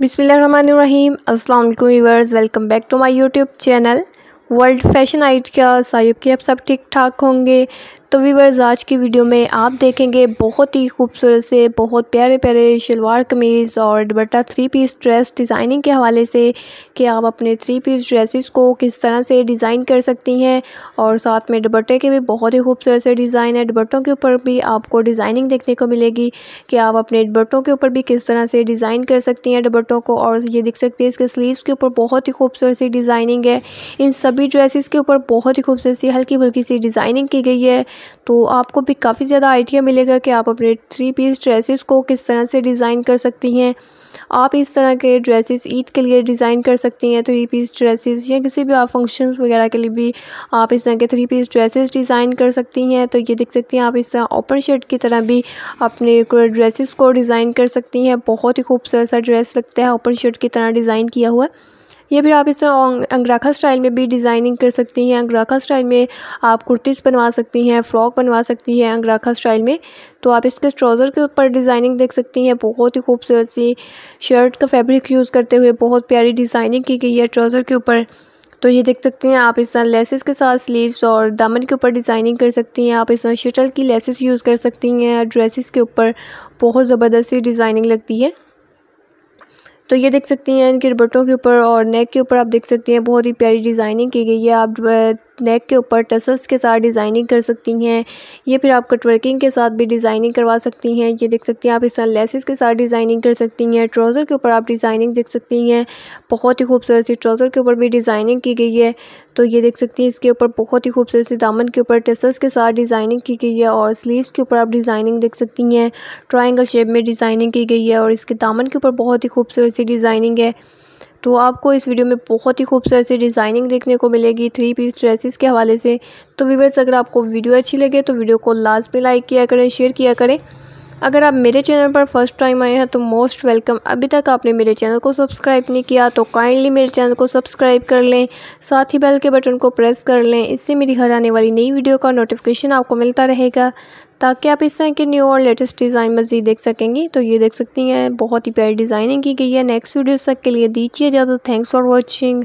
बिसमीम अस्सलाम वालेकुम viewers welcome back to my YouTube channel world fashion आइट का साहिब के आप सब ठीक ठाक होंगे तो वीवर्स आज की वीडियो में आप देखेंगे बहुत ही खूबसूरत से बहुत प्यारे प्यारे शलवार कमीज़ और dupatta three piece dress designing के हवाले से कि आप अपने थ्री पीस ड्रेसेस को किस तरह से डिज़ाइन कर सकती हैं और साथ में दुपट्टे के भी बहुत ही खूबसूरत से डिज़ाइन है दुपट्टों के ऊपर भी आपको डिज़ाइनिंग देखने को मिलेगी कि आप अपने दुपट्टों के ऊपर भी किस तरह से डिज़ाइन कर सकती हैं दुपट्टों को और ये देख सकती है इसके स्लीवस के ऊपर बहुत ही खूबसूरत सी डिज़ाइनिंग है इन सभी ड्रेसिस के ऊपर बहुत ही खूबसूरत सी हल्की फुल्की सी डिज़ाइनिंग की गई है तो आपको भी काफ़ी ज़्यादा आइडिया मिलेगा कि आप अपने थ्री पीस ड्रेसेस को किस तरह से डिज़ाइन कर सकती हैं आप इस तरह के ड्रेसेस ईद के लिए डिज़ाइन कर सकती हैं थ्री पीस ड्रेसेस या किसी भी आप फंक्शंस वगैरह के लिए भी आप इस तरह के थ्री पीस ड्रेसेस डिज़ाइन कर सकती हैं तो ये देख सकती हैं आप इस तरह ओपन शर्ट की तरह भी अपने ड्रेसेस को डिज़ाइन कर सकती हैं बहुत ही खूबसूरत सा ड्रेस लगता है ओपन शर्ट की तरह डिज़ाइन किया हुआ है या फिर आप इसे अंगराखा स्टाइल में भी डिज़ाइनिंग कर सकती हैं अंगराखा स्टाइल में आप कुर्तीस बनवा सकती हैं फ़्रॉक बनवा सकती हैं अंगराखा स्टाइल में तो आप इसके ट्राउज़र के ऊपर डिज़ाइनिंग देख सकती हैं बहुत ही खूबसूरत सी शर्ट का फैब्रिक यूज़ करते हुए बहुत प्यारी डिज़ाइनिंग की गई है ट्राउज़र के ऊपर तो ये देख सकते हैं आप इस तरह लेसेस के साथ स्लीव्स और दामन के ऊपर डिज़ाइनिंग कर सकती हैं आप इस तरह शटल की लेसेस यूज़ कर सकती हैं ड्रेसेस के ऊपर बहुत ज़बरदस्ती डिज़ाइनिंग लगती है तो ये देख सकती हैं इनके दुपट्टों के ऊपर और नेक के ऊपर आप देख सकती हैं बहुत ही प्यारी डिज़ाइनिंग की गई है आप नेक के ऊपर टसल्स के साथ डिज़ाइनिंग कर सकती हैं ये फिर आप कटवर्किंग के साथ भी डिज़ाइनिंग करवा सकती हैं ये देख सकती हैं आप इस तरह लेसिस के साथ डिज़ाइनिंग कर सकती हैं ट्राउज़र के ऊपर आप डिज़ाइनिंग देख सकती हैं बहुत ही खूबसूरत सी ट्राउज़र के ऊपर भी डिज़ाइनिंग की गई है तो ये देख सकती हैं इसके ऊपर बहुत ही खूबसूरत सी दामन के ऊपर टसल्स के साथ डिज़ाइनिंग की गई है और स्लीव्स के ऊपर आप डिज़ाइनिंग देख सकती हैं ट्राइंगल शेप में डिज़ाइनिंग की गई है और इसके दामन के ऊपर बहुत ही खूबसूरत सी डिज़ाइनिंग है तो आपको इस वीडियो में बहुत ही खूबसूरत सी डिज़ाइनिंग देखने को मिलेगी थ्री पीस ड्रेसेस के हवाले से तो वीवर्स अगर आपको वीडियो अच्छी लगे तो वीडियो को लास्ट में लाइक किया करें शेयर किया करें अगर आप मेरे चैनल पर फर्स्ट टाइम आए हैं तो मोस्ट वेलकम अभी तक आपने मेरे चैनल को सब्सक्राइब नहीं किया तो काइंडली मेरे चैनल को सब्सक्राइब कर लें साथ ही बेल के बटन को प्रेस कर लें इससे मेरी हर आने वाली नई वीडियो का नोटिफिकेशन आपको मिलता रहेगा ताकि आप इस तरह के न्यू और लेटेस्ट डिज़ाइन मज़ीद देख सकेंगी तो ये देख सकती हैं बहुत ही प्यारी डिज़ाइनिंग की गई है नेक्स्ट वीडियो तक के लिए दीजिए इजाज़त थैंक्स फॉर वॉचिंग